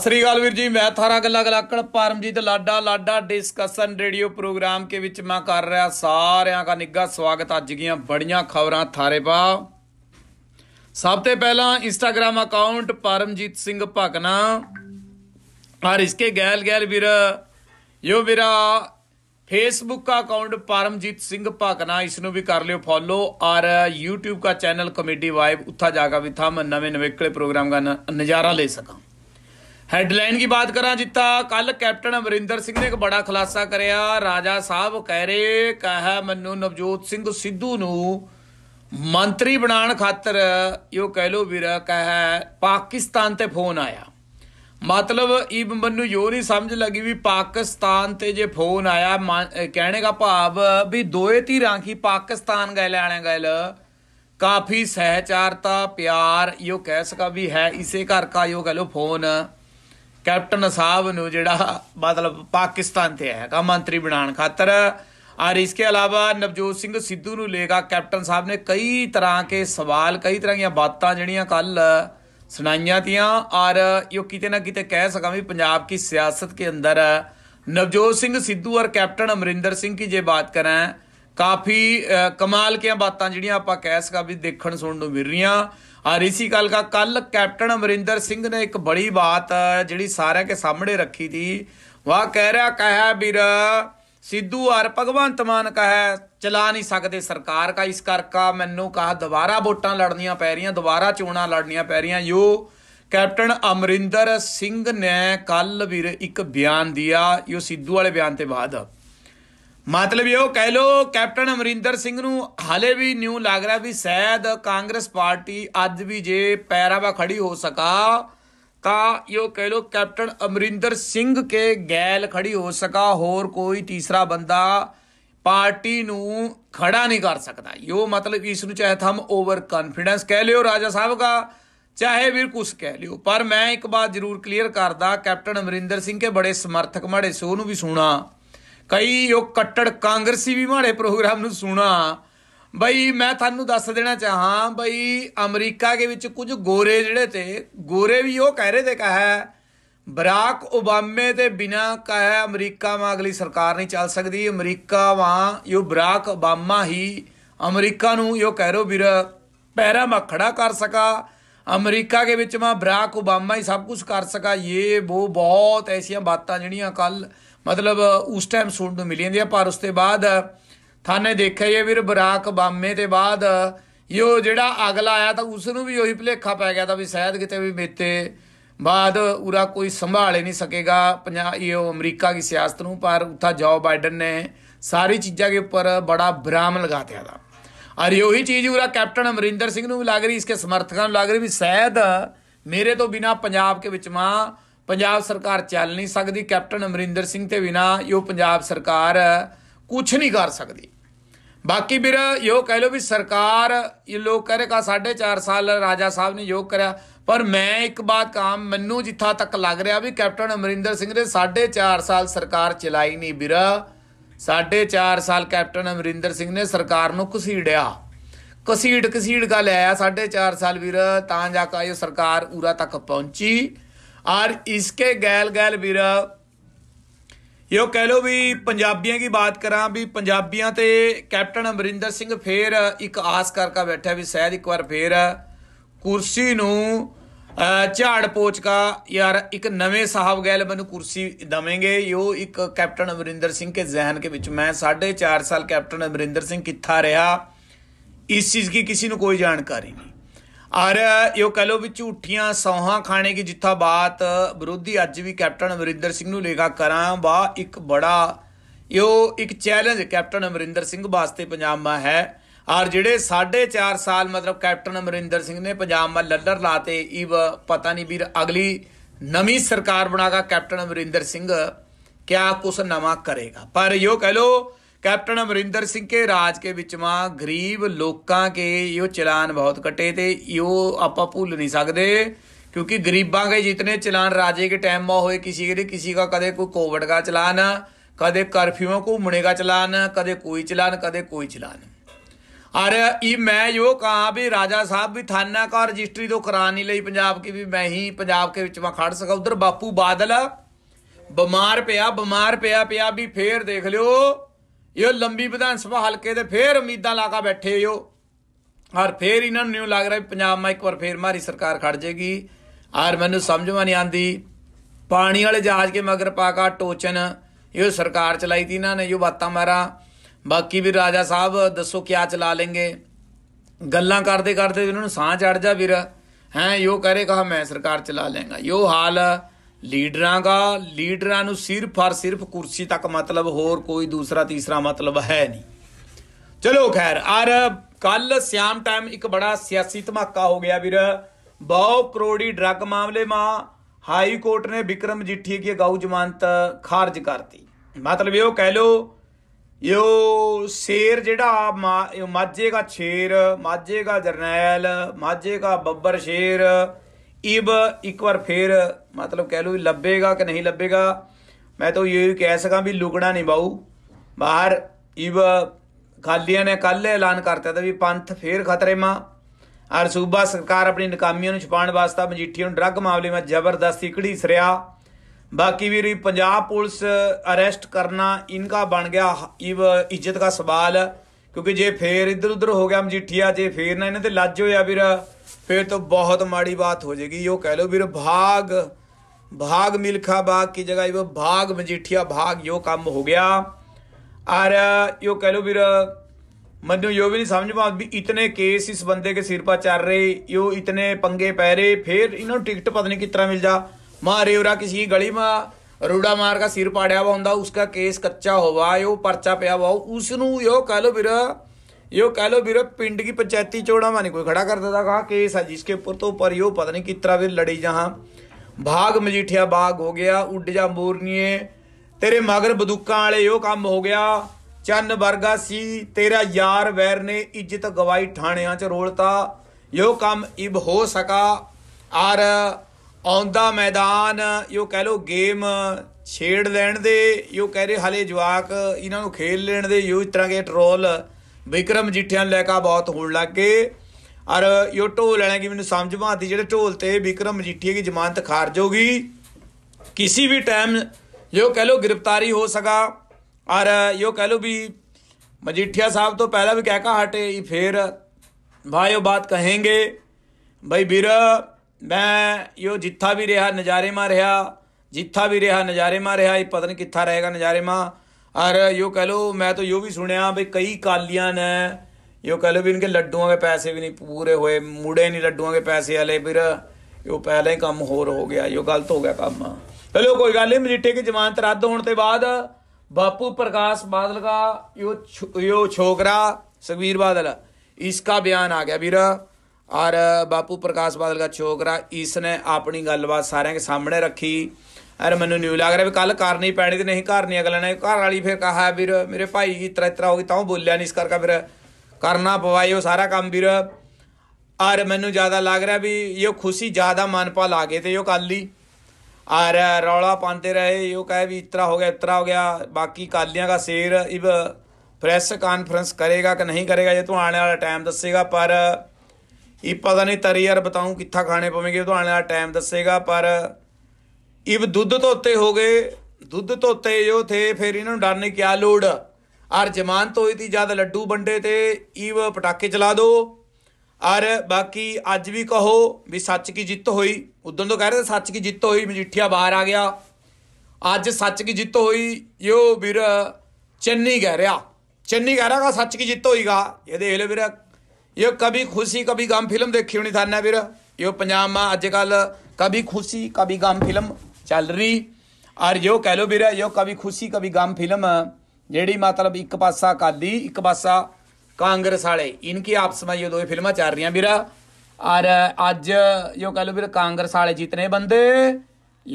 ਸਤਿ ਸ੍ਰੀ ਅਕਾਲ ਵੀਰ ਜੀ ਮੈਂ ਥਾਰਾ ਗੱਲਾਂ ਗਲਾਕੜ ਪਰਮਜੀਤ ਲਾਡਾ ਲਾਡਾ ਡਿਸਕਸ਼ਨ ਰੇਡੀਓ ਪ੍ਰੋਗਰਾਮ ਕੇ ਵਿੱਚ ਮੈਂ ਕਰ ਰਿਹਾ ਸਾਰਿਆਂ ਦਾ ਨਿੱਘਾ ਸਵਾਗਤ ਅੱਜ ਦੀਆਂ ਬੜੀਆਂ ਖਬਰਾਂ ਥਾਰੇ ਪਾ ਸਭ ਤੋਂ ਪਹਿਲਾਂ ਇੰਸਟਾਗ੍ਰam ਅਕਾਊਂਟ ਪਰਮਜੀਤ ਸਿੰਘ ਭਕਨਾ ਔਰ ਇਸਕੇ ਗੈਲ ਗੈਲ ਵੀਰ ਯੋ ਵੀਰਾ ਫੇਸਬੁੱਕ ਦਾ ਅਕਾਊਂਟ ਪਰਮਜੀਤ ਸਿੰਘ ਭਕਨਾ ਇਸ ਨੂੰ ਵੀ ਕਰ ਲਿਓ ਫੋਲੋ ਔਰ YouTube ਦਾ ਚੈਨਲ ਕਮੇਡੀ ਵਾਈਬ ਉੱਥਾ ਜਾਗਾ ਵੀ ਥਮ ਨਵੇਂ ਨਵੇਂ ਕਲੇ ਪ੍ਰੋਗਰਾਮ ਦਾ ਨਜ਼ਾਰਾ ਲੈ ਸਕਾਂ ਹੈਡਲਾਈਨ ਦੀ ਬਾਤ ਕਰਾਂ ਜਿੱਤਾ ਕੱਲ ਕੈਪਟਨ ਅਮਰਿੰਦਰ ਸਿੰਘ ਨੇ ਇੱਕ ਬੜਾ ਖੁਲਾਸਾ ਕਰਿਆ ਰਾਜਾ ਸਾਹਿਬ ਕਹਿ ਰਹੇ ਕਹਾ ਮੈਨੂੰ ਨਵਜੋਤ ਸਿੰਘ ਸਿੱਧੂ ਨੂੰ ਮੰਤਰੀ ਬਣਾਉਣ ਖਾਤਰ ਇਹੋ ਕਹਿ ਲੋ ਵੀਰਾ ਕਹਾ ਪਾਕਿਸਤਾਨ ਤੇ ਫੋਨ ਆਇਆ ਮਤਲਬ ਇਹ ਮੈਨੂੰ ਯੋ ਨਹੀਂ ਸਮਝ ਲੱਗੀ ਵੀ ਪਾਕਿਸਤਾਨ ਤੇ ਜੇ ਫੋਨ ਆਇਆ ਕਹਿਣੇ ਦਾ ਭਾਵ ਵੀ ਦੋਏ ਧਿਰਾਂ ਕੀ ਪਾਕਿਸਤਾਨ ਗਏ ਲੈਣੇ ਗਏ ਕਾਫੀ ਸਹਿਚਾਰਤਾ ਪਿਆਰ ਇਹੋ ਕਹਿ ਸਕਾ ਵੀ ਹੈ ਇਸੇ ਘਰ ਕਾ ਇਹੋ ਕਹਿ ਲੋ ਫੋਨ ਕੈਪਟਨ ਸਾਹਿਬ ਨੂੰ ਜਿਹੜਾ ਮਤਲਬ ਪਾਕਿਸਤਾਨ ਤੇ ਆਇਆ ਕਾ ਮੰਤਰੀ ਬਣਾਉਣ ਖਾਤਰ ਔਰ ਇਸਕੇ ਅਲਾਵਾ ਨਵਜੋਤ ਸਿੰਘ ਸਿੱਧੂ ਨੂੰ ਲੇਗਾ ਕੈਪਟਨ ਸਾਹਿਬ ਨੇ ਕਈ ਤਰ੍ਹਾਂ ਕੇ ਸਵਾਲ ਕਈ ਤਰ੍ਹਾਂ ਦੀਆਂ ਬਾਤਾਂ ਜਿਹੜੀਆਂ ਕੱਲ ਸੁਣਾਈਆਂ ਤੀਆਂ ਔਰ ਇਹ ਕਿਤੇ ਨਾ ਕਿਤੇ ਕਹਿ ਸਕਾਂ ਵੀ ਪੰਜਾਬ ਕੀ ਸਿਆਸਤ ਕੇ ਅੰਦਰ ਨਵਜੋਤ ਸਿੰਘ ਸਿੱਧੂ ਔਰ ਕੈਪਟਨ ਅਮਰਿੰਦਰ ਸਿੰਘ ਕੀ ਜੇ ਬਾਤ ਕਰਾਂ ਕਾਫੀ ਕਮਾਲ ਕੀਆਂ ਬਾਤਾਂ ਜਿਹੜੀਆਂ ਆਪਾਂ ਕਹਿ ਸਕਾਂ ਵੀ ਦੇਖਣ ਸੁਣਨ ਨੂੰ ਮਿਲ ਰਹੀਆਂ ਔਰ ਇਸੀ ਗੱਲ ਦਾ ਕੱਲ ਕੈਪਟਨ ਅਮਰਿੰਦਰ ਸਿੰਘ ਨੇ ਇੱਕ ਬੜੀ ਬਾਤ ਜਿਹੜੀ ਸਾਰਿਆਂ ਕੇ ਸਾਹਮਣੇ ਰੱਖੀ ਦੀ ਵਾਹ ਕਹਿ ਰਿਹਾ ਕਹਾ ਵੀਰ ਸਿੱਧੂ ਔਰ ਭਗਵੰਤ ਮਾਨ ਕਹੇ ਚਲਾ ਨਹੀਂ ਸਕਦੇ ਸਰਕਾਰ ਕਾ ਇਸ ਕਰਕਾ ਮੈਨੂੰ ਕਹਾ ਦੁਬਾਰਾ ਵੋਟਾਂ ਲੜਨੀਆਂ ਪੈ ਰਹੀਆਂ ਦੁਬਾਰਾ ਚੋਣਾਂ ਲੜਨੀਆਂ ਪੈ ਰਹੀਆਂ ਯੋ ਕੈਪਟਨ ਅਮਰਿੰਦਰ ਸਿੰਘ ਨੇ ਕੱਲ ਵੀਰ ਇੱਕ ਬਿਆਨ ਦਿਆ ਯੋ ਸਿੱਧੂ ਵਾਲੇ ਬਿਆਨ ਤੇ ਬਾਅਦ ਮਤਲਬ ਇਹ ਉਹ ਕਹਿ ਲੋ ਕੈਪਟਨ ਅਮਰਿੰਦਰ ਸਿੰਘ ਨੂੰ ਹਾਲੇ ਵੀ ਨਿਊ ਲੱਗ ਰਿਹਾ ਵੀ ਸ਼ਾਇਦ ਕਾਂਗਰਸ ਪਾਰਟੀ ਅੱਜ ਵੀ ਜੇ ਪੈਰਾਵਾ ਖੜੀ ਹੋ ਸਕਾ ਤਾਂ ਇਹ ਕਹਿ ਲੋ ਕੈਪਟਨ ਅਮਰਿੰਦਰ ਸਿੰਘ ਕੇ ਗੈਲ ਖੜੀ ਹੋ ਸਕਾ ਹੋਰ ਕੋਈ ਤੀਸਰਾ ਬੰਦਾ ਪਾਰਟੀ ਨੂੰ ਖੜਾ ਨਹੀਂ ਕਰ ਸਕਦਾ ਇਹ ਮਤਲਬ ਇਸ ਨੂੰ ਚਾਹੇ ਥਮ ਓਵਰ ਕੰਫੀਡੈਂਸ ਕਹਿ ਲਿਓ ਰਾਜਾ ਸਾਹਿਬ ਦਾ ਚਾਹੇ ਵੀ ਕੁਝ ਕਹਿ ਲਿਓ ਪਰ ਮੈਂ ਇੱਕ ਬਾਤ ਜ਼ਰੂਰ ਕਲੀਅਰ ਕਰਦਾ ਕੈਪਟਨ ਅਮਰਿੰਦਰ ਸਿੰਘ ਕੇ ਬੜੇ ਸਮਰਥਕ ਮਾੜੇ ਸੋ ਨੂੰ ਵੀ ਸੁਣਾ ਕਈ ਉਹ ਕੱਟੜ ਕਾਂਗਰਸੀ ਵੀ ਮਾੜੇ ਪ੍ਰੋਗਰਾਮ ਨੂੰ ਸੁਣਾ ਬਈ ਮੈਂ ਤੁਹਾਨੂੰ ਦੱਸ ਦੇਣਾ ਚਾਹਾਂ ਬਈ ਅਮਰੀਕਾ ਦੇ ਵਿੱਚ ਕੁਝ ਗੋਰੇ ਜਿਹੜੇ ਤੇ ਗੋਰੇ ਵੀ ਉਹ ਕਹਿ ਰਹੇ ਤੇ ਕਹਾ ਬਰਾਕ ਓਬਾਮੇ ਤੇ ਬਿਨਾ ਕਹਾ ਅਮਰੀਕਾ ਮਾ ਅਗਲੀ ਸਰਕਾਰ ਨਹੀਂ ਚੱਲ ਸਕਦੀ ਅਮਰੀਕਾ ਵਾਂ ਯੋ ਬਰਾਕ ਓਬਾਮਾ ਹੀ ਅਮਰੀਕਾ ਨੂੰ ਯੋ ਕਹਿ ਰੋ ਵੀਰ ਪੈਰਾ ਮਾ ਖੜਾ ਕਰ ਸਕਾ ਅਮਰੀਕਾ ਦੇ ਵਿੱਚ ਮਾ ਬਰਾਕ ਓਬਾਮਾ ਹੀ ਸਭ ਕੁਝ ਕਰ ਸਕਾ ਇਹ ਬਹੁਤ ਐਸੀਆਂ ਬਾਤਾਂ ਜਿਹੜੀਆਂ ਕੱਲ ਮਤਲਬ ਉਸ ਟਾਈਮ ਸੁਣ ਨੂੰ ਮਿਲੀ ਜਾਂਦੀ ਆ ਪਰ ਉਸ ਤੋਂ ਬਾਅਦ ਥਾਨੇ ਦੇਖਿਆ ਇਹ ਵੀਰ ਬਰਾਕ ਬਾਮੇ ਤੇ ਬਾਅਦ ਇਹੋ ਜਿਹੜਾ ਅਗਲਾ ਆਇਆ ਤਾਂ ਉਸ ਨੂੰ ਵੀ ਉਹੀ ਭਲੇਖਾ ਪੈ ਗਿਆ ਤਾਂ ਵੀ ਸ਼ਾਇਦ ਕਿਤੇ ਵੀ ਮੇਤੇ ਬਾਅਦ ਉਰਾ ਕੋਈ ਸੰਭਾਲੇ ਨਹੀਂ ਸਕੇਗਾ ਪੰਜਾਬ ਇਹ ਅਮਰੀਕਾ ਦੀ ਸਿਆਸਤ ਨੂੰ ਪਰ ਉੱਥਾ ਜੋ ਬਾਈਡਨ ਨੇ ਸਾਰੀ ਚੀਜ਼ਾਂ ਦੇ ਉੱਪਰ ਬੜਾ ਬਰਾਮ ਲਗਾ ਦਿਆ ਦਾ ਔਰ ਇਹੀ ਚੀਜ਼ ਉਰਾ ਕੈਪਟਨ ਅਮਰਿੰਦਰ ਸਿੰਘ ਨੂੰ ਵੀ ਲੱਗ ਰਹੀ ਇਸਕੇ ਸਮਰਥਕਾਂ ਨੂੰ ਲੱਗ ਰਹੀ ਵੀ ਸ਼ਾਇਦ ਮੇਰੇ ਤੋਂ ਬਿਨਾ ਪੰਜਾਬ ਕੇ ਵਿੱਚ ਮਾਂ ਪੰਜਾਬ ਸਰਕਾਰ ਚੱਲ ਨਹੀਂ ਸਕਦੀ ਕੈਪਟਨ ਅਮਰਿੰਦਰ ਸਿੰਘ ਤੇ ਬਿਨਾ ਇਹ ਪੰਜਾਬ ਸਰਕਾਰ ਕੁਝ ਨਹੀਂ ਕਰ ਸਕਦੀ ਬਾਕੀ ਵੀਰ ਇਹੋ ਕਹਿ ਲੋ ਵੀ ਸਰਕਾਰ ਇਹ ਲੋਕ ਕਹ ਰਹੇ ਕਾ 4.5 ਸਾਲ ਰਾਜਾ ਸਾਹਿਬ ਨੇ ਯੋਗ ਕਰਿਆ ਪਰ ਮੈਂ ਇੱਕ ਬਾਤ ਕਾਮ ਮੈਨੂੰ ਜਿੱਥਾ ਤੱਕ ਲੱਗ ਰਿਹਾ ਵੀ ਕੈਪਟਨ ਅਮਰਿੰਦਰ ਸਿੰਘ ਨੇ 4.5 ਸਾਲ ਸਰਕਾਰ ਚਲਾਈ ਨਹੀਂ ਵੀਰ 4.5 ਸਾਲ ਕੈਪਟਨ ਅਮਰਿੰਦਰ ਸਿੰਘ ਨੇ ਸਰਕਾਰ ਨੂੰ ਕੁਸੀੜਿਆ ਕੁਸੀੜ ਕੁਸੀੜ ਗੱਲ ਆਇਆ 4.5 ਸਾਲ ਵੀਰ ਤਾਂ ਜਾ ਕੇ ਇਹ ਸਰਕਾਰ ਉਰਾ ਤੱਕ ਪਹੁੰਚੀ और ਇਸਕੇ गैल गैल ਵੀਰਾ ਯੋ ਕਹਿ ਲੋ ਵੀ ਪੰਜਾਬੀਆਂ ਦੀ ਬਾਤ ਕਰਾਂ ਵੀ ਪੰਜਾਬੀਆਂ ਤੇ ਕੈਪਟਨ ਅਮਰਿੰਦਰ ਸਿੰਘ ਫੇਰ ਇੱਕ ਆਸ ਕਰਕੇ ਬੈਠਾ ਵੀ ਸ਼ਾਇਦ ਇੱਕ ਵਾਰ ਫੇਰ ਕੁਰਸੀ ਨੂੰ ਝਾੜ ਪੋਚ ਕਾ ਯਾਰ ਇੱਕ ਨਵੇਂ ਸਾਹਿਬ ਗੈਲ ਮੈਨੂੰ ਕੁਰਸੀ ਦਵੇਂਗੇ ਯੋ ਇੱਕ ਕੈਪਟਨ ਅਮਰਿੰਦਰ ਸਿੰਘ ਦੇ ਜ਼ਿਹਨ ਦੇ ਵਿੱਚ ਮੈਂ 4.5 ਸਾਲ ਕੈਪਟਨ ਅਮਰਿੰਦਰ ਸਿੰਘ ਕਿੱਥਾ ਰਿਹਾ ਇਸ ਚੀਜ਼ ਦੀ ਕਿਸੇ ਨੂੰ ਕੋਈ ਜਾਣਕਾਰੀ ਨਹੀਂ ਔਰ ਯੋ ਕਹ ਲੋ ਵੀ ਝੂਠੀਆਂ ਸੌਹਾਂ ਖਾਣੇ ਕੀ ਜਿੱਥਾ ਬਾਤ ਵਿਰੋਧੀ ਅੱਜ ਵੀ ਕੈਪਟਨ ਅਮਰਿੰਦਰ ਸਿੰਘ ਨੂੰ ਲੇਗਾ ਕਰਾਂ ਬਾ ਇੱਕ ਬੜਾ ਯੋ ਇੱਕ ਚੈਲੰਜ ਕੈਪਟਨ ਅਮਰਿੰਦਰ ਸਿੰਘ ਵਾਸਤੇ ਪੰਜਾਬ ਮਾ ਹੈ ਔਰ ਜਿਹੜੇ 4.5 ਸਾਲ ਮਤਲਬ ਕੈਪਟਨ ਅਮਰਿੰਦਰ ਸਿੰਘ ਨੇ ਪੰਜਾਬ ਮਾ ਲੱਲਰ ਲਾਤੇ ਇਹ ਪਤਾ ਨਹੀਂ ਵੀਰ ਅਗਲੀ ਨਵੀਂ ਸਰਕਾਰ ਬਣਾਗਾ ਕੈਪਟਨ ਅਮਰਿੰਦਰ ਸਿੰਘ ਕਿਆ ਕੁਛ ਨਵਾਂ ਕਰੇਗਾ ਪਰ ਯੋ ਕਹ ਲੋ ਕੈਪਟਨ ਅਮਰਿੰਦਰ ਸਿੰਘ ਕੇ ਰਾਜ ਕੇ ਵਿੱਚ ਮਾ ਗਰੀਬ ਲੋਕਾਂ ਕੇ ਇਹੋ ਚਲਾਨ ਬਹੁਤ ਕਟੇ ਤੇ ਇਹੋ ਆਪਾ ਭੁੱਲ ਨਹੀਂ ਸਕਦੇ ਕਿਉਂਕਿ ਗਰੀਬਾਂ ਕੇ ਜਿਤਨੇ ਚਲਾਨ ਰਾਜੇ ਕੇ ਟਾਈਮ ਮਾ ਹੋਏ ਕਿਸੇ ਕੇ ਕਿਸੇ ਦਾ ਕਦੇ ਕੋਈ ਕੋਵਿਡ ਦਾ ਚਲਾਨ ਕਦੇ ਕਰਫਿਊ ਘੁੰਮਣੇ ਕਾ ਚਲਾਨ ਕਦੇ ਕੋਈ ਚਲਾਨ ਕਦੇ ਕੋਈ ਚਲਾਨ ਅਰ ਇਹ ਮੈਂ ਜੋ ਕਹਾ ਵੀ ਰਾਜਾ ਸਾਹਿਬ ਵੀ ਥਾਨਾ ਕਾ ਰਜਿਸਟਰੀ ਤੋਂ ਕਰਾ ਨਹੀਂ ਲਈ ਪੰਜਾਬ ਕੇ ਵੀ ਮੈਂ ਹੀ ਪੰਜਾਬ ਕੇ ਵਿੱਚ ਮੈਂ ਖੜ ਸਕਾ ਉਧਰ ਬਾਪੂ ਬਾਦਲ ਬਿਮਾਰ ਪਿਆ ਬਿਮਾਰ ਪਿਆ ਪਿਆ ਵੀ ਫੇਰ ਦੇਖ ਲਿਓ ਇਹ ਲੰਬੀ ਵਿਧਾਨ ਸਭਾ ਹਲਕੇ ਦੇ ਫੇਰ ਉਮੀਦਾਂ ਲਾ ਕੇ ਬੈਠੇ ਹੋ ਔਰ ਫੇਰ ਇਹਨਾਂ ਨੂੰ ਲੱਗ ਰਿਹਾ ਪੰਜਾਬ ਮਾ ਇੱਕ ਵਾਰ ਫੇਰ ਮਾਰੀ ਸਰਕਾਰ ਖੜ ਜੇਗੀ ਔਰ ਮੈਨੂੰ ਸਮਝ ਮਾ ਨਹੀਂ ਆਂਦੀ ਪਾਣੀ ਵਾਲੇ ਜਹਾਜ਼ ਕੇ ਮਗਰ ਪਾਕਾ ਟੋਚਨ ਇਹ ਸਰਕਾਰ ਚਲਾਈ ਤੀ ਇਹਨਾਂ ਨੇ ਇਹ ਬਾਤਾਂ ਮਾਰਾ ਬਾਕੀ ਵੀ ਰਾਜਾ ਸਾਹਿਬ ਦੱਸੋ ਕਿਆ ਚਲਾ ਲੈਣਗੇ ਗੱਲਾਂ ਕਰਦੇ ਕਰਦੇ ਉਹਨਾਂ ਨੂੰ ਸਾਹ ਚੜ ਜਾ ਵੀਰ ਹੈ ਯੋ ਕਰੇ ਕਹਾ ਮੈਂ ਸਰਕਾਰ ਚਲਾ ਲੈਂਗਾ ਯੋ ਹਾਲ ਲੀਡਰਾਂ ਦਾ ਲੀਡਰਾਂ ਨੂੰ ਸਿਰਫ ਔਰ ਸਿਰਫ ਕੁਰਸੀ ਤੱਕ ਮਤਲਬ ਹੋਰ ਕੋਈ ਦੂਸਰਾ ਤੀਸਰਾ ਮਤਲਬ ਹੈ ਨਹੀਂ ਚਲੋ ਖੈਰ ਅਰ ਕੱਲ ਸਿਆਮ ਟਾਈਮ ਇੱਕ ਬੜਾ ਸਿਆਸੀ ਧਮਾਕਾ ਹੋ ਗਿਆ ਵੀਰ ਬਹੁ ਕਰੋੜੀ ਡਰੱਗ ਮਾਮਲੇ ਮਾ ਹਾਈ ਕੋਰਟ ਨੇ ਵਿਕਰਮ ਜਿੱਠੀ ਕੀ ਗਾਉ ਜ਼ਮਾਨਤ ਖਾਰਜ ਕਰਤੀ ਮਤਲਬ ਇਹੋ ਕਹਿ ਲੋ ਯੋ ਸ਼ੇਰ ਜਿਹੜਾ ਮਾਝੇ ਦਾ ਛੇਰ ਮਾਝੇ ਦਾ ਜਰਨੈਲ ਮਾਝੇ ਦਾ ਬੱਬਰ ਸ਼ੇਰ ਇਬ ਇੱਕ ਵਾਰ ਫੇਰ ਮਤਲਬ ਕਹਿ ਲਓ ਲੱਭੇਗਾ ਕਿ ਨਹੀਂ ਲੱਭੇਗਾ ਮੈਂ ਤਾਂ ਇਹ ਕਹਿ ਸਕਾਂ ਵੀ ਲੁਕਣਾ ਨਹੀਂ ਬਾਉ ਬਾਹਰ ਇਬ ਖਾਲੀਆਂ ਨੇ ਕੱਲ ਐਲਾਨ ਕਰਤਾ ਤਾਂ ਵੀ ਪੰਥ ਫੇਰ ਖਤਰੇ ਮਾ ਅਰ ਸੂਬਾ ਸਰਕਾਰ ਆਪਣੀ ਨਕਾਮੀਆਂ ਨੂੰ ਛਪਾਉਣ ਵਾਸਤਾ ਮਜੀਠੀ ਨੂੰ ਡਰੱਗ ਮਾਮਲੇ ਵਿੱਚ ਜ਼ਬਰਦਸਤੀ ਕੜੀ ਸਰਿਆ ਬਾਕੀ ਵੀ ਪੰਜਾਬ ਪੁਲਿਸ ਅਰੈਸਟ ਕਰਨਾ ਇਨਕਾ ਬਣ ਗਿਆ ਇਵ ਇੱਜ਼ਤ ਦਾ ਸਵਾਲ ਕਿਉਂਕਿ ਜੇ ਫੇਰ ਇੱਧਰ ਉੱਧਰ ਹੋ ਗਿਆ ਮਜੀਠੀਆ ਜੇ ਫੇਰ ਨਾ ਇਹਨਾਂ ਤੇ ਲੱਜ ਹੋਇਆ ਵੀਰ ਫਿਰ ਤਾਂ ਬਹੁਤ ਮਾੜੀ ਬਾਤ ਹੋ ਜੇਗੀ ਉਹ ਕਹਿ ਲੋ ਵੀਰ ਭਾਗ ਭਾਗ ਮਿਲਖਾ ਬਾਗ ਕੀ ਜਗਾਈ ਉਹ ਭਾਗ ਮਜੀਠੀਆ ਭਾਗ ਜੋ ਕੰਮ ਹੋ ਗਿਆ ਔਰ यो ਕਹਿ ਲੋ ਵੀਰ ਮੈਨੂੰ ਯੋ ਵੀ ਨਹੀਂ ਸਮਝ ਪਾਉਂਦਾ ਵੀ ਇਤਨੇ ਕੇਸ ਇਸ ਬੰਦੇ ਕੇ ਸਿਰ ਪਾ ਚੱਲ ਰਹੇ ਯੋ ਇਤਨੇ ਪੰਗੇ ਪੈ ਰਹੇ ਫਿਰ ਇਹਨਾਂ ਨੂੰ ਟਿਕਟ ਪਤਾ ਨਹੀਂ ਕਿਤਨਾ ਮਿਲ ਜਾ ਮਾਂ ਰੇਵਰਾ ਕਿਸੇ ਗਲੀ ਮਾ ਰੂੜਾ ਮਾਰ ਕਾ ਸਿਰ ਪਾੜਿਆ ਵਾ ਹੁੰਦਾ ਉਸਕਾ ਕੇਸ ਕੱਚਾ ਹੋਵਾ ਯੋ ਪਰਚਾ ਪਿਆ ਵਾ ਉਸ ਨੂੰ ਯੋ ਕਹਿ ਲੋ ਵੀਰ यो ਲੋ लो ਪਿੰਡ पिंड ਪੰਚਾਇਤੀ ਚੋੜਾ चोड़ा मानी ਕੋਈ ਖੜਾ ਕਰ ਦਦਾ कहा ਕੇਸ है ਜਿਸਕੇ ਉਪਰ ਤੋਂ ਪਰ यो ਪਤਾ ਨਹੀਂ ਕਿਤਰਾ भी ਲੜੀ ਜਾਹਾਂ ਬਾਗ ਮਜੀਠਿਆ ਬਾਗ ਹੋ ਗਿਆ ਉੱਡ ਜਾ ਮੋਰਨੀਏ ਤੇਰੇ ਮਗਰ ਬਦੂਕਾਂ ਵਾਲੇ ਉਹ ਕੰਮ ਹੋ ਗਿਆ ਚੰਨ ਵਰਗਾ ਸੀ ਤੇਰਾ ਯਾਰ ਵੈਰ ਨੇ ਇੱਜ਼ਤ ਗਵਾਈ ਠਾਣਿਆਂ ਚ ਰੋਲਤਾ ਯੋ ਕੰਮ ਇਬ ਹੋ ਸਕਾ ਔਰ ਆਉਂਦਾ ਮੈਦਾਨ ਯੋ ਕਹਿ ਲੋ ਗੇਮ ਛੇੜ ਲੈਣ ਦੇ ਯੋ ਕਹਿ ਰਹੇ ਹਲੇ ਜਵਾਕ ਇਹਨਾਂ ਨੂੰ ਖੇਲ ਲੈਣ ਦੇ ਯੋ ਇਸ ਤਰ੍ਹਾਂ ਦੇ ਟਰੋਲ ਵਿਕਰਮ ਜੀਠਿਆਂ ਕੇ ਬਹੁਤ ਹੋਣ ਲੱਗੇ ਔਰ ਇਹ ਢੋਲ ਲੈਣਾ ਕਿ ਮੈਨੂੰ ਸਮਝ ਭਾਂਦੀ ਜਿਹੜੇ ਢੋਲ ਤੇ ਵਿਕਰਮ ਮਜੀਠੀਆ ਦੀ ਜ਼ਮਾਨਤ ਖਾਰਜ ਹੋਗੀ ਕਿਸੇ ਵੀ ਟਾਈਮ ਜੋ ਕਹ ਲੋ ਗ੍ਰਿਫਤਾਰੀ ਹੋ ਸਕਾ ਔਰ ਇਹ ਕਹ ਲੋ ਵੀ ਮਜੀਠਿਆ ਸਾਹਿਬ ਤੋਂ ਪਹਿਲਾਂ ਵੀ ਕਹਿ ਕਾ ਹਟੇ ਇਹ ਫੇਰ ਭਾਈ ਉਹ ਬਾਤ ਕਹਾਂਗੇ ਭਾਈ ਵੀਰ ਮੈਂ ਇਹ ਜਿੱਥਾ ਵੀ ਰਿਹਾ ਨਜ਼ਾਰੇ ਮਾ ਰਿਹਾ ਜਿੱਥਾ ਵੀ ਰਿਹਾ ਨਜ਼ਾਰੇ ਮਾ ਰਿਹਾ ਇਹ ਪਤਨ ਕਿੱਥਾ ਰਹੇਗਾ ਨਜ਼ਾਰੇ ਮਾ ਔਰ ਯੋ ਕਹ ਲੋ ਮੈਂ ਤਾਂ ਯੋ ਵੀ ਸੁਣਿਆ ਵੀ ਕਈ ਕਾਲੀਆਂ ਨੇ ਯੋ ਕਹ ਲੋ ਵੀ ਇਨਕੇ ਲੱਡੂਆਂ ਦੇ ਪੈਸੇ ਵੀ ਨਹੀਂ ਪੂਰੇ ਹੋਏ मुड़े ਨਹੀਂ ਲੱਡੂਆਂ ਦੇ ਪੈਸੇ वाले ਫਿਰ ਯੋ ਪਹਿਲਾਂ ਹੀ ਕੰਮ ਹੋਰ ਹੋ ਗਿਆ ਯੋ ਗਲਤ ਹੋ ਗਿਆ ਕੰਮ ਚਲੋ ਕੋਈ ਗੱਲ ਨਹੀਂ ਮਜੀਠੇ ਕੀ ਜ਼ਮਾਨਤ ਰੱਦ ਹੋਣ ਤੇ ਬਾਅਦ ਬਾਪੂ ਪ੍ਰਕਾਸ਼ ਬਾਦਲ ਦਾ ਯੋ ਯੋ ਛੋਕਰਾ ਸੁਖਵੀਰ ਬਾਦਲ ਇਸ इसका ਬਿਆਨ ਆ ਗਿਆ ਵੀਰ ਔਰ ਬਾਪੂ ਪ੍ਰਕਾਸ਼ ਬਾਦਲ ਦਾ ਛੋਕਰਾ ਇਸ ਨੇ ਆਪਣੀ ਗੱਲਬਾਤ ਸਾਰਿਆਂ ਦੇ ਸਾਹਮਣੇ ਰੱਖੀ ਅਰ ਮੈਨੂੰ ਨਿਊ ਲੱਗ ਰਿਹਾ ਵੀ ਕੱਲ ਕਰਨੀ ਪੈਣੀ ਤੇ ਨਹੀਂ ਕਰਨੀ ਅਗਲੇ ਨੇ ਘਰ ਵਾਲੀ ਫਿਰ ਕਹਾ ਵੀਰ ਮੇਰੇ ਭਾਈ ਇਤਰਾ ਤਰ੍ਹਾਂ ਹੋ ਗਈ ਤਾਂ ਬੋਲਿਆ ਨਹੀਂ ਇਸ ਕਰਕੇ ਫਿਰ ਕਰਨਾ ਪਵਾਈ ਉਹ ਸਾਰਾ ਕੰਮ ਵੀਰ ਅਰ ਮੈਨੂੰ ਜ਼ਿਆਦਾ ਲੱਗ ਰਿਹਾ ਵੀ ਇਹ ਖੁਸ਼ੀ ਜ਼ਿਆਦਾ ਮਨ ਪਾ ਲਾਗੇ ਤੇ ਇਹ ਹੀ ਅਰ ਰੌਲਾ ਪਾਉਂਦੇ ਰਹੇ ਇਹ ਕਹੇ ਵੀ ਇਤਰਾ ਹੋ ਗਿਆ ਇਤਰਾ ਹੋ ਗਿਆ ਬਾਕੀ ਕਾਲੀਆਂ ਦਾ ਸ਼ੇਰ ਇਹ ਪ੍ਰੈਸ ਕਾਨਫਰੰਸ ਕਰੇਗਾ ਕਿ ਨਹੀਂ ਕਰੇਗਾ ਇਹ ਤੂੰ ਆਉਣ ਵਾਲਾ ਟਾਈਮ ਦੱਸੇਗਾ ਪਰ ਇਹ ਪਤਾ ਨਹੀਂ ਤਰੀ ਯਾਰ ਬਤਾਉਂ ਕਿੱਥਾ ਖਾਣੇ ਪਵੇਗੇ ਇਹ ਆਣ ਆਉਣ ਵਾਲਾ ਟਾਈਮ ਦੱਸੇਗਾ ਪਰ ਇਹ ਦੁੱਧ ਧੋਤੇ ਹੋ ਗਏ ਦੁੱਧ ਧੋਤੇ ਜੋ ਥੇ ਫਿਰ ਇਹਨਾਂ ਨੂੰ ਡਰਨੇ ਕੀ ਲੋੜ ਔਰ ਜਮਾਨਤ ਹੋਈ ਤੀ ਜਦ ਲੱਡੂ ਬੰਡੇ ਤੇ ਈਵ ਪਟਾਕੇ ਚਲਾ ਦੋ ਔਰ ਬਾਕੀ ਅੱਜ ਵੀ ਕਹੋ ਵੀ ਸੱਚ ਕੀ ਜਿੱਤ ਹੋਈ ਉਦੋਂ ਤੋਂ ਕਹਿ ਰਹੇ ਸੱਚ ਕੀ ਜਿੱਤ ਹੋਈ ਮਜੀਠਿਆ ਬਾਹਰ ਆ ਗਿਆ ਅੱਜ ਸੱਚ ਕੀ ਜਿੱਤ ਹੋਈ ਯੋ ਵੀਰ ਚੰਨੀ ਕਹਿ ਰਿਹਾ ਚੰਨੀ ਕਹਿ ਰਿਹਾ ਸੱਚ ਕੀ ਜਿੱਤ ਹੋਈਗਾ ਇਹ ਦੇਖ ਲੈ ਵੀਰ ਇਹ ਕਭੀ ਖੁਸ਼ੀ ਕਭੀ ਗਮ ਫਿਲਮ ਦੇਖੀ ਹੋਣੀ ਥਾਨਾ ਵੀਰ ਇਹ ਪੰਜਾਬ ਮਾ ਅੱਜ ਕੱਲ ਕਭੀ ਖੁਸ਼ੀ ਕਭੀ ਗਮ ਫਿਲਮ ਚੱਲ ਰਹੀ ਔਰ ਜੋ ਕਹਿ ਲੋ ਵੀਰੇ ਜੋ ਕਵੀ ਖੁਸ਼ੀ ਕਵੀ ਗਮ ਫਿਲਮ ਜਿਹੜੀ ਮਤਲਬ ਇੱਕ ਪਾਸਾ ਕਾਦੀ ਇੱਕ ਪਾਸਾ ਕਾਂਗਰਸ ਵਾਲੇ ਇਨਕੀ ਆਪਸ ਵਿੱਚ ਇਹ ਦੋ ਫਿਲਮਾਂ ਚੱਲ ਰਹੀਆਂ ਵੀਰਾ ਔਰ ਅੱਜ ਜੋ ਕਹਿ ਲੋ ਵੀਰ ਕਾਂਗਰਸ ਵਾਲੇ ਜਿਤਨੇ ਬੰਦੇ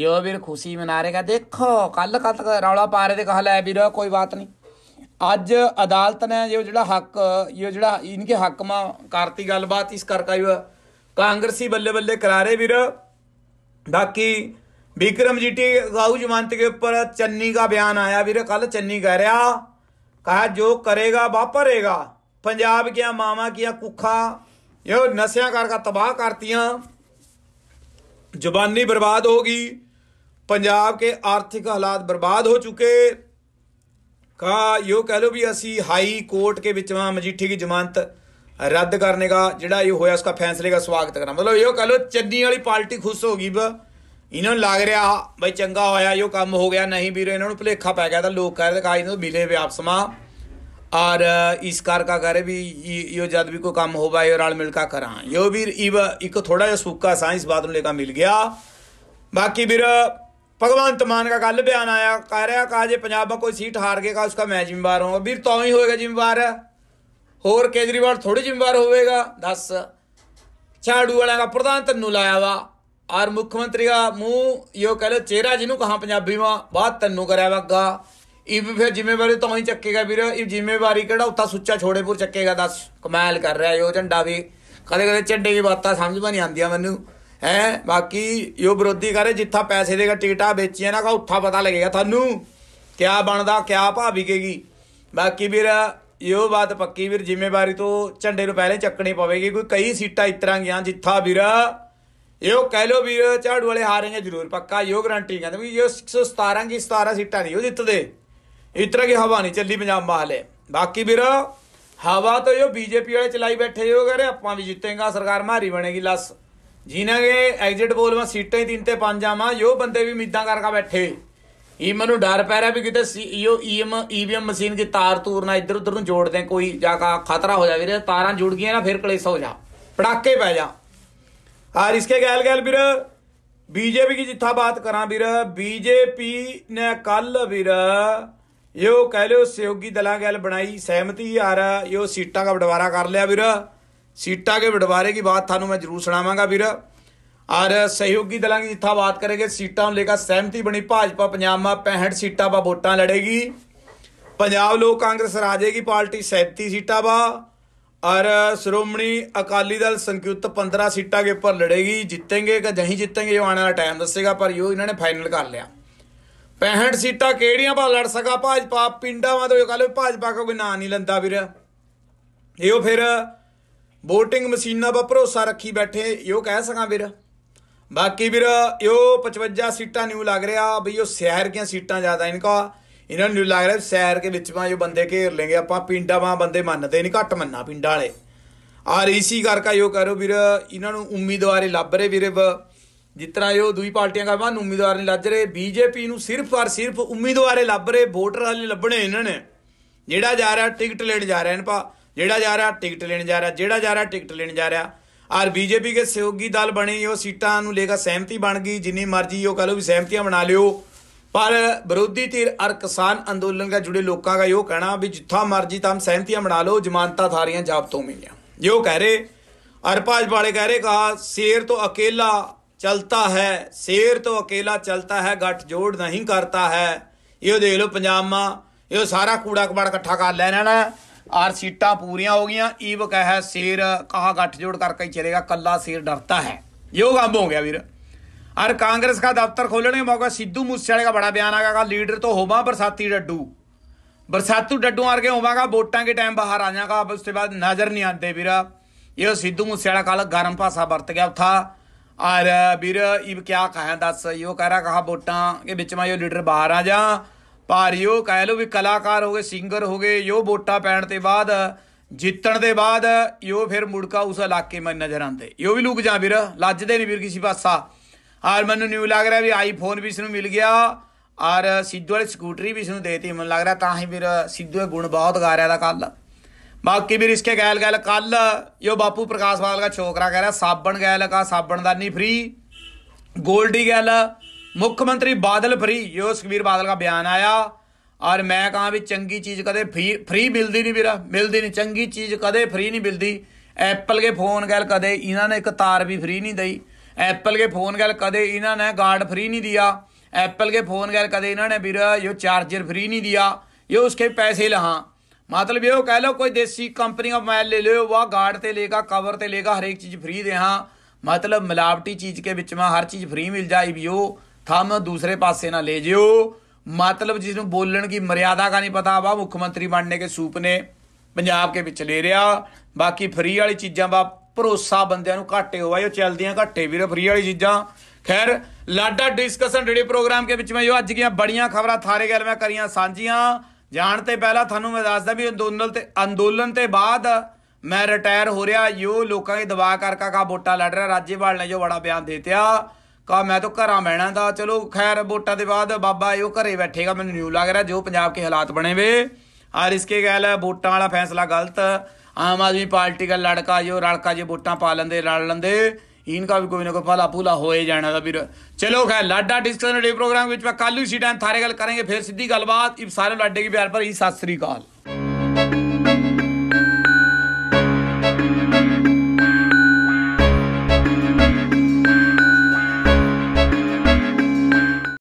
ਯੋ ਵੀਰ ਖੁਸ਼ੀ ਮਨਾ ਰਹੇ ਕਾ ਦੇਖੋ ਕੱਲ ਕੱਲ ਰੌਲਾ ਪਾ ਰਹੇ ਤੇ ਕਹ ਲੈ ਵੀਰੋ ਕੋਈ ਬਾਤ ਨਹੀਂ ਅੱਜ ਅਦਾਲਤ ਨੇ ਜੋ ਜਿਹੜਾ ਹੱਕ ਜੋ ਜਿਹੜਾ ਇਨਕੇ ਹੱਕ ਮਾ ਕਰਤੀ ਗੱਲਬਾਤ ਇਸ ਕਰਕੇ ਕਾਂਗਰਸੀ ਬੱਲੇ ਬੱਲੇ ਕਰਾਰੇ ਵੀਰ ਬਾਕੀ विक्रमजीत गाऊ जमानत के ऊपर चन्नी का बयान आया वीर कल चन्नी कह रहा कहा जो करेगा वापरेगा पंजाब किया मामा किया कुखा यो नशा करके तबाह करतियाँ जबानी बर्बाद होगी पंजाब के आर्थिक हालात बर्बाद हो चुके का यो कह लो भी असी हाई कोर्ट के ਵਿੱਚ ਵਾਂ ਮਜੀਠੀ ਦੀ ਜ਼ਮਾਨਤ ਰੱਦ ਕਰਨੇ ਦਾ ਜਿਹੜਾ ਇਹ ਹੋਇਆ ਉਸका ਫੈਸਲੇ ਦਾ ਸਵਾਗਤ ਕਰਨਾ ਮਤਲਬ ਇਹ ਕਹ ਲੋ ਚੰਨੀ ਵਾਲੀ ਪਾਰਟੀ ਖੁਸ਼ ਹੋ ਗਈ ਬਾ ਇਹਨਾਂ ਲੱਗ ਰਿਹਾ ਬਈ ਚੰਗਾ ਹੋਇਆ ਜੋ ਕੰਮ ਹੋ ਗਿਆ ਨਹੀਂ ਵੀਰੋ ਇਹਨਾਂ ਨੂੰ ਭਲੇਖਾ ਪੈ ਗਿਆ ਤਾਂ ਲੋਕ ਕਹਿੰਦੇ ਕਾਜ ਨੂੰ ਬਿਲੇ ਵਿਆਪਸਮਾ ਔਰ ਇਸ ਕਰ ਕਾ ਕਰੇ ਵੀ ਇਹ ਜਦ ਵੀ ਕੋਈ ਕੰਮ ਹੋਵਾ ਇਹ ਰਲ ਮਿਲ ਕਾ ਕਰਾਂ ਜੋ ਵੀਰ ਇਹ ਇੱਕ ਥੋੜਾ ਜਿਹਾ ਸੁੱਕਾ ਸਾਂ ਇਸ ਬਾਤ ਨੂੰ ਲੈ ਕੇ ਮਿਲ ਗਿਆ ਬਾਕੀ ਵੀਰ ਭਗਵਾਨ ਤਮਾਨ ਦਾ ਗੱਲ ਬਿਆਨ ਆਇਆ ਕਹ ਰਿਹਾ ਕਾ ਜੇ ਪੰਜਾਬਾ ਕੋਈ ਸੀਟ ਹਾਰ ਗਿਆ ਕਾ ਉਸਕਾ ਮੈਂ ਜ਼ਿੰਮੇਵਾਰ ਹਾਂ ਵੀਰ ਤੂੰ ਹੀ ਹੋਏਗਾ ਜ਼ਿੰਮੇਵਾਰ ਹੋਰ ਕੇਜਰੀਵਾਲ ਥੋੜੀ ਜ਼ਿੰਮੇਵਾਰ ਹੋਵੇਗਾ ਦੱਸ ਛਾੜੂ ਵਾਲਿਆਂ ਦਾ ਪ੍ਰਧਾਨ ਤੈਨੂੰ ਲਾਇਆ ਵਾ ਔਰ ਮੁੱਖ ਮੰਤਰੀ ਦਾ ਮੂੰਹ ਯੋ ਕਹ ਲੈ ਚਿਹਰਾ ਜਿਹਨੂੰ ਕਹਾ ਪੰਜਾਬੀ ਮਾ ਬਾਤ ਤੈਨੂੰ ਕਰਿਆ ਵਗਾ ਇਹ ਵੀ ਫਿਰ ਜ਼ਿੰਮੇਵਾਰੀ ਤਾਂ ਹੀ ਚੱਕੇਗਾ ਵੀਰ ਇਹ ਜ਼ਿੰਮੇਵਾਰੀ ਕਿਹੜਾ ਉੱਥਾ ਸੁੱਚਾ ਛੋੜੇਪੁਰ ਚੱਕੇਗਾ ਦੱਸ ਕਮਾਲ ਕਰ ਰਿਹਾ ਯੋ ਝੰਡਾ ਵੀ ਕਦੇ ਕਦੇ ਝੰਡੇ ਦੀ ਬਾਤਾਂ ਸਮਝ ਨਹੀਂ ਆਉਂਦੀਆਂ ਮੈਨੂੰ ਹੈ ਬਾਕੀ ਯੋ ਵਿਰੋਧੀ ਕਰੇ ਜਿੱਥਾ ਪੈਸੇ ਦੇਗਾ ਟਿਕਟਾਂ ਵੇਚੀਆਂ ਨਾ ਕਾ ਉੱਥਾ ਪਤਾ ਲੱਗੇਗਾ ਤੁਹਾਨੂੰ ਕਿਆ ਬਣਦਾ ਕਿਆ ਭਾ ਬਾਕੀ ਵੀਰ ਯੋ ਬਾਤ ਪੱਕੀ ਵੀਰ ਜ਼ਿੰਮੇਵਾਰੀ ਤੋਂ ਝੰਡੇ ਨੂੰ ਪਹਿਲੇ ਚੱਕਣੀ ਪਵੇਗੀ ਕੋਈ ਕਈ ਸੀਟਾਂ ਇਤਰਾਂ ਗਿਆ ਜਿੱਥਾ ਵੀਰ ਉਹ ਕਹਿ ਲੋ ਵੀਰ ਝਾੜੂ ਵਾਲੇ ਹਾਰੇਗੇ ਜ਼ਰੂਰ ਪੱਕਾ ਯੋ ਗਰੰਟੀ ਕਹਿੰਦੇ ਵੀ ਇਹ 117 ਕੀ 17 ਸੀਟਾਂ ਨਹੀਂ ਉਹ ਜਿੱਤਦੇ ਇਸ ਤਰ੍ਹਾਂ ਦੀ ਹਵਾ ਨਹੀਂ ਚੱਲੀ ਪੰਜਾਬ ਮਾਹਲੇ ਬਾਕੀ ਵੀਰ ਹਵਾ ਤਾਂ ਇਹ ਬੀਜੇਪੀ ਵਾਲੇ ਚਲਾਈ ਬੈਠੇ ਹੋ ਗਰੇ ਆਪਾਂ ਵੀ ਜਿੱਤੇਗਾ ਸਰਕਾਰ ਮਾਰੀ ਬਣੇਗੀ ਲੱਸ ਜਿਨ੍ਹਾਂਗੇ ਐਗਜ਼ਿਟ ਪੋਲ ਵਿੱਚ ਸੀਟਾਂ ਹੀ ਤਿੰਨ ਤੇ ਪੰਜ ਆਵਾਂ ਯੋ ਬੰਦੇ ਵੀ ਉਮੀਦਾਂ ਕਰਕੇ ਬੈਠੇ ਇਹ ਮੈਨੂੰ ਡਰ ਪੈ ਰਿਹਾ ਵੀ ਕਿਤੇ ਸੀਈਓ ਈਐਮ ਈਵੀਐਮ ਮਸ਼ੀਨ ਦੀ ਤਾਰ ਤੂਰ ਨਾ ਇੱਧਰ ਉੱਧਰ ਨੂੰ ਜੋੜ ਦੇ ਕੋਈ ਜਾ ਖਤਰਾ ਹੋ ਜਾ ਵੀਰੇ ਤਾਰਾਂ ਜੁੜ ਗਈਆਂ ਨਾ ਫਿਰ ਕਲੇਸ਼ ਹੋ ਜਾ ਪੜਾਕੇ ਪੈ ਜਾ ਆ ਰਿਸਕੇ ਗੱਲ ਗੱਲ ਵੀਰ ਬੀਜੇਪੀ ਕੀ ਜਿੱਥਾ ਬਾਤ ਕਰਾਂ ਵੀਰ ਬੀਜੇਪੀ ਨੇ ਕੱਲ ਵੀਰ ਇਹੋ ਕਹਿ ਲਿਓ ਸਹਿਯੋਗੀ ਦਲਾਂ ਗੱਲ ਬਣਾਈ ਸਹਿਮਤੀ ਯਾਰ ਇਹੋ ਸੀਟਾਂ ਦਾ ਵਡਵਾਰਾ ਕਰ ਲਿਆ ਵੀਰ ਸੀਟਾਂ ਦੇ ਵਡਵਾਰੇ ਦੀ ਬਾਤ ਤੁਹਾਨੂੰ ਮੈਂ ਜ਼ਰੂਰ ਸੁਣਾਵਾਂਗਾ ਵੀਰ ਔਰ ਸਹਿਯੋਗੀ ਦਲਾਂ ਦੀ ਜਿੱਥਾ ਬਾਤ ਕਰਾਂਗੇ ਸੀਟਾਂ ਨੂੰ ਲੈ ਕੇ ਸਹਿਮਤੀ ਬਣੀ ਭਾਜਪਾ ਪੰਜਾਬਾਂ 65 ਸੀਟਾਂ ਬਾ ਵੋਟਾਂ ਲੜੇਗੀ ਪੰਜਾਬ ਲੋਕ ਕਾਂਗਰਸ ਰਾਜੇਗੀ ਪਾਰਟੀ 37 ਸੀਟਾਂ ਬਾ ਸ਼੍ਰੋਮਣੀ ਅਕਾਲੀ ਦਲ दल 15 ਸੀਟਾਂ ਦੇ ਉੱਪਰ ਲੜੇਗੀ ਜਿੱਤेंगे ਕਿ ਜਹੀਂ ਜਿੱਤेंगे ਉਹ ਆਣ ਵਾਲਾ ਟਾਈਮ ਦੱਸੇਗਾ ਪਰ ਯੋ ਇਹਨਾਂ ਨੇ ਫਾਈਨਲ ਕਰ ਲਿਆ 65 ਸੀਟਾਂ ਕਿਹੜੀਆਂ ਭਾ ਲੜ ਸਕਾ ਭਾਜਪਾ ਪਿੰਡਾਂ ਵਾਂ ਤੋਂ ਕੱਲ ਭਾਜਪਾ ਕੋਈ ਨਾਂ ਨਹੀਂ ਲੰਦਾ ਵੀਰ ਇਹੋ ਫਿਰ VOTING ਮਸ਼ੀਨਾਂ 'ਤੇ ਭਰੋਸਾ ਰੱਖੀ ਬੈਠੇ ਇਹੋ ਕਹਿ ਸਕਾਂ ਵੀਰ ਬਾਕੀ ਵੀਰ ਇਹੋ 55 ਸੀਟਾਂ ਨਿਊ ਲੱਗ ਰਿਹਾ ਬਈ ਉਹ ਸ਼ਹਿਰ ਦੀਆਂ ਸੀਟਾਂ ਜ਼ਿਆਦਾ ਇਨਕਾ ਇਹਨਾਂ ਨੂੰ ਲੱਗ ਰਿਹਾ ਸੈਰ ਕੇ ਵਿੱਚ ਮਾ ਜੋ ਬੰਦੇ ਘੇਰ ਲੇਗੇ ਆਪਾਂ ਪਿੰਡਾਂ ਵਾਂ ਬੰਦੇ ਮੰਨਦੇ ਨਹੀਂ ਘੱਟ ਮੰਨਾ ਪਿੰਡਾਂ ਵਾਲੇ ਆ ਰੀਸੀ ਕਰਕਾ ਯੋ ਕਰੋ ਵੀਰ ਇਹਨਾਂ ਨੂੰ ਉਮੀਦਵਾਰੇ ਲੱਭ ਰਹੇ ਵੀਰੇ ਜਿਤਨਾ ਇਹ ਦੂਈ ਪਾਰਟੀਆਂ ਕਰਵਾ ਨੂੰ ਉਮੀਦਵਾਰ ਨਹੀਂ ਲੱਜ ਰਹੇ ਬੀਜੇਪੀ ਨੂੰ ਸਿਰਫ ਔਰ ਸਿਰਫ ਉਮੀਦਵਾਰੇ ਲੱਭ ਰਹੇ ਵੋਟਰ ਵਾਲੇ ਲੱਭਣੇ ਇਹਨਾਂ ਨੇ ਜਿਹੜਾ ਜਾ ਰਿਹਾ ਟਿਕਟ ਲੈਣ ਜਾ ਰਿਹਾ ਪਾ ਜਿਹੜਾ ਜਾ ਰਿਹਾ ਟਿਕਟ ਲੈਣ ਜਾ ਰਿਹਾ ਜਿਹੜਾ ਜਾ ਰਿਹਾ ਟਿਕਟ ਲੈਣ ਜਾ ਰਿਹਾ ਔਰ ਬੀਜੇਪੀ ਕੇ ਸਹਿਯੋਗੀ ਦਲ ਬਣੇ ਉਹ ਸੀਟਾਂ ਨੂੰ ਲੇਗਾ ਸਹਿਮਤੀ ਬਣ ਗਈ ਜਿੰਨੀ ਮਰਜ਼ੀ ਉਹ ਕਹ ਲੋ ਵੀ ਸਹਿਮਤੀਆਂ ਬਣਾ ਲਿਓ ਪਰ ਵਿਰੋਧੀ ਧਿਰ ਅਰ ਕਿਸਾਨ ਅੰਦੋਲਨ ਦਾ ਜੁੜੇ ਲੋਕਾਂ ਦਾ ਇਹ ਕਹਿਣਾ ਵੀ ਜਿੱਥਾ ਮਰਜੀ ਤਾਂ ਸਹਿਮਤੀਆਂ ਬਣਾ ਲਓ ਜ਼ਮਾਨਤਾਂ ਥਾਰੀਆਂ ਜਾਬ ਤੋਂ ਮਿਲੀਆਂ ਜੋ ਕਹਿ ਰਹੇ ਅਰ ਪਾਜ ਵਾਲੇ ਕਹਿ ਰਹੇ ਕਹਾ ਸ਼ੇਰ ਤੋਂ ਅਕੇਲਾ ਚਲਤਾ ਹੈ ਸ਼ੇਰ ਤੋਂ ਅਕੇਲਾ ਚਲਤਾ ਹੈ ਗੱਠ ਜੋੜ ਨਹੀਂ ਕਰਤਾ ਹੈ ਇਹੋ ਦੇਖ ਲਓ ਪੰਜਾਮਾ ਇਹ ਸਾਰਾ ਕੂੜਾ ਕਬੜ ਇਕੱਠਾ ਕਰ ਲੈ ਲੈਣਾ ਆਰ ਸੀਟਾਂ ਪੂਰੀਆਂ ਹੋ ਗਈਆਂ ਈਵ ਕਹੇ ਸ਼ੇਰ ਕਹਾ ਗੱਠ ਜੋੜ ਕਰਕੇ ਚਲੇਗਾ ਕੱਲਾ ਸ਼ੇਰ ਡਰਤਾ ਹੈ ਯੋਗ ਆਮ ਹੋ ਗਿਆ ਵੀਰ ਅਰ ਕਾਂਗਰਸ ਦਾ ਦਫ਼ਤਰ ਖੋਲਣੇ ਮੌਕਾ ਸਿੱਧੂ ਮੂਸੇ ਵਾਲੇ ਦਾ ਬੜਾ ਬਿਆਨ ਆਗਾ ਲੀਡਰ ਤੋਂ ਹੋਵਾਂ ਬਰਸਾਤੀ ਡੱਡੂ ਬਰਸਾਤੂ ਡੱਡੂ ਆਰ ਕੇ ਹੋਵਾਂਗਾ ਵੋਟਾਂ ਦੇ ਟਾਈਮ ਬਾਹਰ ਆ ਜਾਗਾ ਉਸ ਤੋਂ ਬਾਅਦ ਨਜ਼ਰ ਨਹੀਂ ਆਉਂਦੇ ਵੀਰਾ ਇਹ ਸਿੱਧੂ ਮੂਸੇ ਵਾਲਾ ਕਾਲ ਗਰਮ ਭਾਸਾ ਵਰਤ ਗਿਆ ਉਥਾ ਅਰ ਵੀਰ ਇਹ ਕੀ ਕਹਾਂ ਦੱਸ ਇਹ ਕਹਿ ਰਿਹਾ ਕਹਾ ਵੋਟਾਂ ਦੇ ਵਿੱਚ ਮੈਂ ਇਹ ਲੀਡਰ ਬਾਹਰ ਆ ਜਾ ਪਾਰਿਓ ਕਹਿ ਲੋ ਵੀ ਕਲਾਕਾਰ ਹੋ ਗਏ ਸਿੰਗਰ ਹੋ ਗਏ ਇਹ ਵੋਟਾਂ ਪੈਣ ਤੇ ਬਾਅਦ ਜਿੱਤਣ ਦੇ ਬਾਅਦ ਇਹ ਫਿਰ ਮੁੜ ਕਾ ਉਸ ਇਲਾਕੇ ਮੈਂ ਨਜ਼ਰ ਆਉਂਦੇ ਇਹ ਵੀ ਲੁਕ ਜਾ ਵੀਰ ਲੱਜਦੇ ਨਹੀਂ ਵੀਰ ਕਿਸੇ ਪਾਸਾ ਔਰ ਮੈਨੂੰ ਨਿਊ ਲੱਗ ਰਿਹਾ ਵੀ ਆਈਫੋਨ ਵੀ ਇਸ ਨੂੰ ਮਿਲ ਗਿਆ ਔਰ ਸਿੱਧੂ ਵਾਲੀ ਸਕੂਟਰੀ ਵੀ ਇਸ ਨੂੰ ਦੇਤੀ ਮੈਨੂੰ ਲੱਗ ਰਿਹਾ ਤਾਂ ਹੀ ਵੀਰ ਸਿੱਧੂ ਦੇ ਗੁਣ ਬਹੁਤ ਗਾ ਰਿਹਾ ਦਾ ਕੱਲ ਬਾਕੀ ਵੀਰ ਇਸਕੇ ਗੈਲ ਗੈਲ ਕੱਲ ਯੋ ਬਾਪੂ ਪ੍ਰਕਾਸ਼ ਵਾਲ ਦਾ ਛੋਕਰਾ ਕਹਿ ਰਿਹਾ ਸਾਬਣ ਗੈਲ ਕਾ ਸਾਬਣ ਦਾ ਨਹੀਂ ਫ੍ਰੀ ਗੋਲਡੀ ਗੈਲ ਮੁੱਖ ਮੰਤਰੀ ਬਾਦਲ ਫ੍ਰੀ ਯੋ ਸੁਖਵੀਰ ਬਾਦਲ ਦਾ ਬਿਆਨ ਆਇਆ ਔਰ ਮੈਂ ਕਹਾਂ ਵੀ ਚੰਗੀ ਚੀਜ਼ ਕਦੇ ਫ੍ਰੀ ਮਿਲਦੀ ਨਹੀਂ ਵੀਰਾ ਮਿਲਦੀ ਨਹੀਂ ਚੰਗੀ ਚੀਜ਼ ਕਦੇ ਫ੍ਰੀ ਨਹੀਂ ਮਿਲਦੀ ਐਪਲ ਦੇ ਫੋਨ ਗੈਲ ਕਦੇ ਇਹਨਾਂ ਨੇ ਇੱਕ ਤਾਰ ਵੀ ਫ੍ਰੀ ਨਹੀਂ ਦਈ ਐਪਲ ਕੇ ਫੋਨ ਗੱਲ ਕਦੇ ਇਹਨਾਂ ਨੇ ਗਾਰਡ ਫ੍ਰੀ ਨਹੀਂ ਦਿਆ ਐਪਲ ਕੇ ਫੋਨ ਗੱਲ ਕਦੇ ਇਹਨਾਂ ਨੇ ਵੀਰ ਜੋ ਚਾਰਜਰ ਫ੍ਰੀ ਨਹੀਂ ਦਿਆ ਇਹ ਉਸਕੇ ਪੈਸੇ ਲਹਾ ਮਤਲਬ ਇਹੋ ਕਹਿ ਲੋ ਕੋਈ ਦੇਸੀ ਕੰਪਨੀ ਦਾ ਮੋਬਾਈਲ ਲੈ ਲਿਓ ਵਾ ਗਾਰਡ ਤੇ ਲੇਗਾ ਕਵਰ ਤੇ ਲੇਗਾ ਇੱਕ ਚੀਜ਼ ਫ੍ਰੀ ਦੇਹਾਂ ਮਤਲਬ ਮਲਾਵਟੀ ਚੀਜ਼ ਕੇ ਵਿੱਚ ਮਾ ਹਰ ਚੀਜ਼ ਫ੍ਰੀ ਮਿਲ ਜਾਈ ਵੀ ਉਹ ਥੰਮ ਦੂਸਰੇ ਪਾਸੇ ਨਾ ਲੈ ਜਿਓ ਮਤਲਬ ਜਿਸ ਨੂੰ ਬੋਲਣ ਦੀ ਮਰਿਆਦਾ ਦਾ ਨਹੀਂ ਪਤਾ ਵਾ ਮੁੱਖ ਮੰਤਰੀ ਬਣਨੇ ਕੇ ਸੂਪਨੇ ਪੰਜਾਬ ਕੇ ਵਿੱਚ ਲੈ ਰਿਆ ਬਾਕੀ ਫ੍ਰੀ ਵਾਲੀ ਚੀਜ਼ਾਂ ਵਾ ਭਰੋਸਾ ਬੰਦਿਆਂ ਨੂੰ ਘਾਟੇ ਹੋਇਆ ਇਹ ਚਲਦੀਆਂ ਘਾਟੇ ਵੀਰੇ ਫਰੀ ਵਾਲੀ ਚੀਜ਼ਾਂ ਖੈਰ ਲਾਡਾ ਡਿਸਕਸ਼ਨ ਰੇਡੀ ਪ੍ਰੋਗਰਾਮ ਕੇ ਵਿੱਚ ਮੈਂ ਜੋ ਅੱਜ ਦੀਆਂ ਬੜੀਆਂ ਖਬਰਾਂ ਥਾਰੇ ਗੱਲ ਮੈਂ ਕਰੀਆਂ ਸਾਂਝੀਆਂ ਜਾਣ ਤੇ ਪਹਿਲਾਂ ਤੁਹਾਨੂੰ ਮੈਂ ਦੱਸਦਾ ਵੀ ਅੰਦੋਲਨ ਤੇ ਅੰਦੋਲਨ ਤੇ ਬਾਅਦ ਮੈਂ ਰਿਟਾਇਰ ਹੋ ਰਿਹਾ ਯੋ ਲੋਕਾਂ ਦੇ ਦਬਾਅ ਕਰ ਕਾ ਵੋਟਾਂ ਲੜ ਰਿਹਾ ਰਾਜੇਵਾਲ ਨੇ ਜੋ ਬੜਾ ਬਿਆਨ ਦਿੱਤਿਆ ਕਾ ਮੈਂ ਤਾਂ ਘਰਾਂ ਬਹਿਣਾ ਦਾ ਚਲੋ ਖੈਰ ਵੋਟਾਂ ਦੇ ਬਾਅਦ ਬਾਬਾ ਇਹੋ ਘਰੇ ਬੈਠੇਗਾ ਮੈਨੂੰ ਨਿਊ ਲੱਗ ਰਿਹਾ ਜੋ ਪੰਜਾਬ ਕੇ ਹਾਲਾਤ ਬਣੇ ਵੇ ਔਰ ਇਸਕੇ ਗੱਲ ਹੈ ਵੋਟਾਂ ਵਾਲਾ ਫੈਸਲਾ ਗਲਤ ਆਮ ਆਦਮੀ ਪਾਰਟੀ ਦਾ ਲੜਕਾ ਜੋ ਰਲਕਾ ਜੇ ਵੋਟਾਂ ਪਾ ਲੰਦੇ ਲੜ ਲੰਦੇ ਇਹਨਾਂ ਦਾ ਵੀ ਕੋਈ ਨਾ ਕੋਈ ਫਲਾ ਫੂਲਾ ਹੋਏ ਜਾਣਾ ਦਾ ਵੀਰ ਚਲੋ ਖੈ ਲਾਡਾ ਡਿਸਕਸ਼ਨ ਡੇ ਪ੍ਰੋਗਰਾਮ ਵਿੱਚ ਮੈਂ ਕੱਲ ਹੀ ਸੀ ਟਾਈਮ ਸਾਰੇ ਗੱਲ ਕਰਾਂਗੇ ਫਿਰ ਸਿੱਧੀ ਗੱਲਬਾਤ ਇਹ ਸਾਰੇ ਲਾਡੇ ਦੀ ਪਿਆਰ ਭਰੀ ਸਤਿ ਸ੍ਰੀ ਅਕਾਲ